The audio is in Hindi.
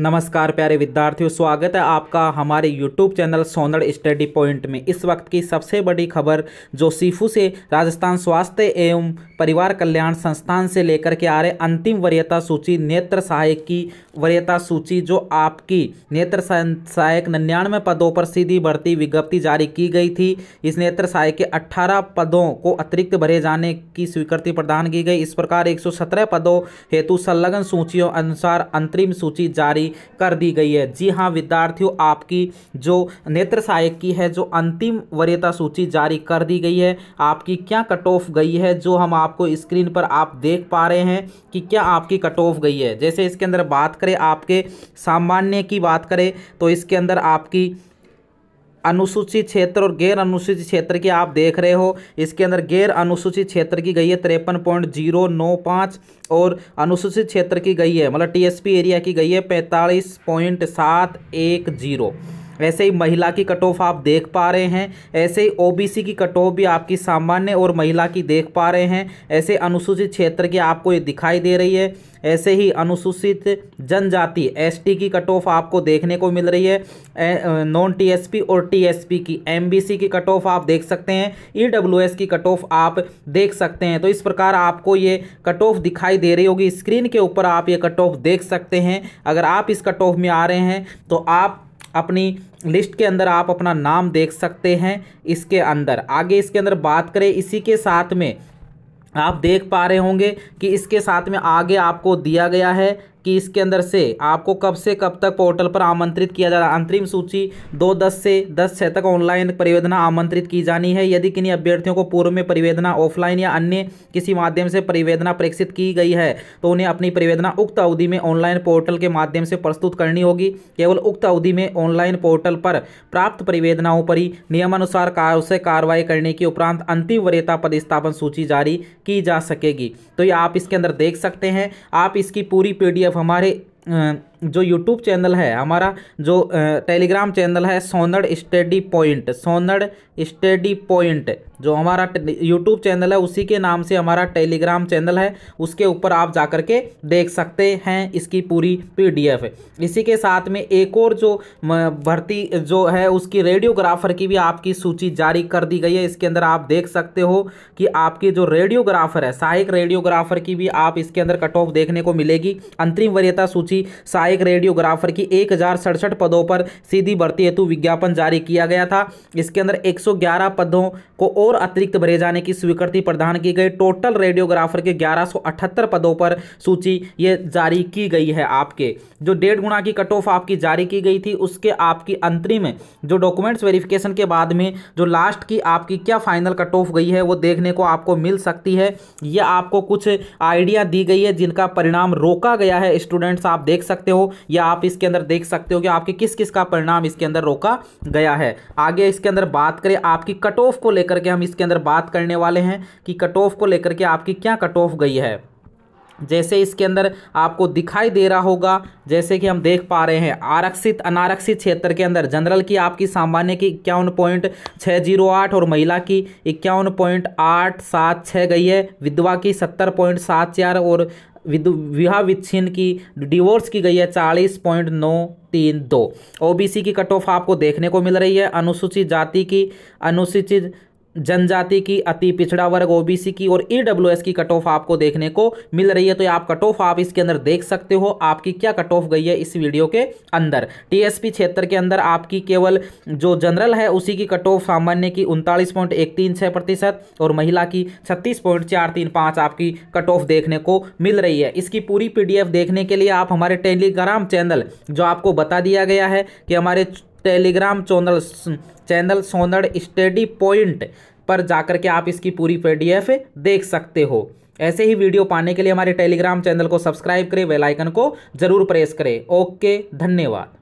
नमस्कार प्यारे विद्यार्थियों स्वागत है आपका हमारे YouTube channel Sonal study point में इस वक्त की सबसे बड़ी खबर जो सीफू से राजस्थान स्वास्थ्य एवं परिवार कल्याण संस्थान से लेकर के आ रहे अंतिम वरीयता सूची नेत्र सहायक की वरीयता सूची जो आपकी नेत्र सहायक निन्यानवे पदों पर सीधी भर्ती विज्ञप्ति जारी की गई थी इस नेत्र सहायक के अट्ठारह पदों को अतिरिक्त भरे जाने की स्वीकृति प्रदान की गई इस प्रकार एक पदों हेतु संलग्न सूचियों अनुसार अंतरिम सूची जारी जारी कर दी गई है जी हाँ विद्यार्थियों आपकी जो नेत्र सहायक की है जो अंतिम वरीयता सूची जारी कर दी गई है आपकी क्या कट ऑफ गई है जो हम आपको स्क्रीन पर आप देख पा रहे हैं कि क्या आपकी कट ऑफ गई है जैसे इसके अंदर बात करें आपके सामान्य की बात करें तो इसके अंदर आपकी अनुसूचित क्षेत्र और गैर अनुसूचित क्षेत्र की आप देख रहे हो इसके अंदर गैर अनुसूचित क्षेत्र की गई है तिरपन पॉइंट जीरो नौ पाँच और अनुसूचित क्षेत्र की गई है मतलब टीएसपी एरिया की गई है पैंतालीस पॉइंट सात एक जीरो वैसे ही महिला की कट ऑफ आप देख पा रहे हैं ऐसे ही ओबीसी की कट ऑफ भी आपकी सामान्य और महिला की देख पा रहे हैं ऐसे अनुसूचित क्षेत्र की आपको ये दिखाई दे रही है ऐसे ही अनुसूचित जनजाति एसटी की कट ऑफ आपको देखने को मिल रही है नॉन टीएसपी और टीएसपी की एमबीसी की कट ऑफ आप देख सकते हैं ईडब्ल्यूएस e की कट ऑफ आप देख सकते हैं तो इस प्रकार आपको ये कट ऑफ दिखाई दे रही होगी स्क्रीन के ऊपर आप ये कट ऑफ देख सकते हैं अगर आप इस कट ऑफ में आ रहे हैं तो आप अपनी लिस्ट के अंदर आप अपना नाम देख सकते हैं इसके अंदर आगे इसके अंदर बात करें इसी के साथ में आप देख पा रहे होंगे कि इसके साथ में आगे आपको दिया गया है कि इसके अंदर से आपको कब से कब तक पोर्टल पर आमंत्रित किया जा रहा है अंतरिम सूची दो दस से दस छः तक ऑनलाइन परिवेदना आमंत्रित की जानी है यदि किन्हीं अभ्यर्थियों को पूर्व में परिवेदना ऑफलाइन या अन्य किसी माध्यम से परिवेदना प्रेक्षित की गई है तो उन्हें अपनी परिवेदना उक्त अवधि में ऑनलाइन पोर्टल के माध्यम से प्रस्तुत करनी होगी केवल उक्त अवधि में ऑनलाइन पोर्टल पर प्राप्त परिवेदनाओं पर ही नियमानुसार कार से कार्रवाई करने के उपरांत अंतिम वरीयता पदस्थापन सूची जारी की जा सकेगी तो ये आप इसके अंदर देख सकते हैं आप इसकी पूरी पी अब हमारे जो यूट्यूब चैनल है हमारा जो टेलीग्राम चैनल है Sonal study point Sonal study point जो हमारा यूट्यूब चैनल है उसी के नाम से हमारा टेलीग्राम चैनल है उसके ऊपर आप जा कर के देख सकते हैं इसकी पूरी पीडीएफ इसी के साथ में एक और जो भर्ती जो है उसकी रेडियोग्राफर की भी आपकी सूची जारी कर दी गई है इसके अंदर आप देख सकते हो कि आपकी जो रेडियोग्राफर है सहायक रेडियोग्राफर की भी आप इसके अंदर कट ऑफ देखने को मिलेगी अंतरिम वरीयता सूची सहायक सहायक रेडियोग्राफर की एक पदों पर सीधी भर्ती हेतु विज्ञापन जारी किया गया था इसके अंदर 111 पदों को और अतिरिक्त भरे जाने की स्वीकृति प्रदान की गई टोटल रेडियोग्राफर के 1178 पदों पर सूची ये जारी की गई है आपके जो डेढ़ गुणा की कट ऑफ आपकी जारी की गई थी उसके आपकी अंतरिम जो डॉक्यूमेंट्स वेरिफिकेशन के बाद में जो लास्ट की आपकी क्या फाइनल कट ऑफ गई है वो देखने को आपको मिल सकती है यह आपको कुछ आइडिया दी गई है जिनका परिणाम रोका गया है स्टूडेंट्स आप देख सकते हो हो या आप इसके अंदर देख सकते हो कि आपके किस किस का परिणाम इसके अंदर रोका गया है आगे इसके अंदर बात करें आपकी कट ऑफ को लेकर के हम इसके अंदर बात करने वाले हैं कि कट ऑफ को लेकर के आपकी क्या कट ऑफ गई है जैसे इसके अंदर आपको दिखाई दे रहा होगा जैसे कि हम देख पा रहे हैं आरक्षित अनारक्षित क्षेत्र के अंदर जनरल की आपकी सामान्य की इक्यावन पॉइंट छः जीरो आठ और महिला की इक्यावन पॉइंट आठ सात छः गई है विधवा की सत्तर पॉइंट सात चार और विवाह विच्छिन्न की डिवोर्स की गई है चालीस पॉइंट नौ तीन दो ओ की कट ऑफ आपको देखने को मिल रही है अनुसूचित जाति की अनुसूचित जनजाति की अति पिछड़ा वर्ग ओबीसी की और ईडब्ल्यूएस की कट ऑफ आपको देखने को मिल रही है तो आप कट ऑफ आप इसके अंदर देख सकते हो आपकी क्या कट ऑफ गई है इस वीडियो के अंदर टीएसपी क्षेत्र के अंदर आपकी केवल जो जनरल है उसी की कट ऑफ सामान्य की उनतालीस पॉइंट एक तीन छः प्रतिशत और महिला की छत्तीस पॉइंट चार तीन पाँच आपकी कट ऑफ देखने को मिल रही है इसकी पूरी पी देखने के लिए आप हमारे टेलीग्राम चैनल जो आपको बता दिया गया है कि हमारे Telegram channel channel Sonal study point पर जाकर के आप इसकी पूरी पीडीएफ देख सकते हो ऐसे ही वीडियो पाने के लिए हमारे टेलीग्राम चैनल को सब्सक्राइब करें बेल आइकन को जरूर प्रेस करें ओके धन्यवाद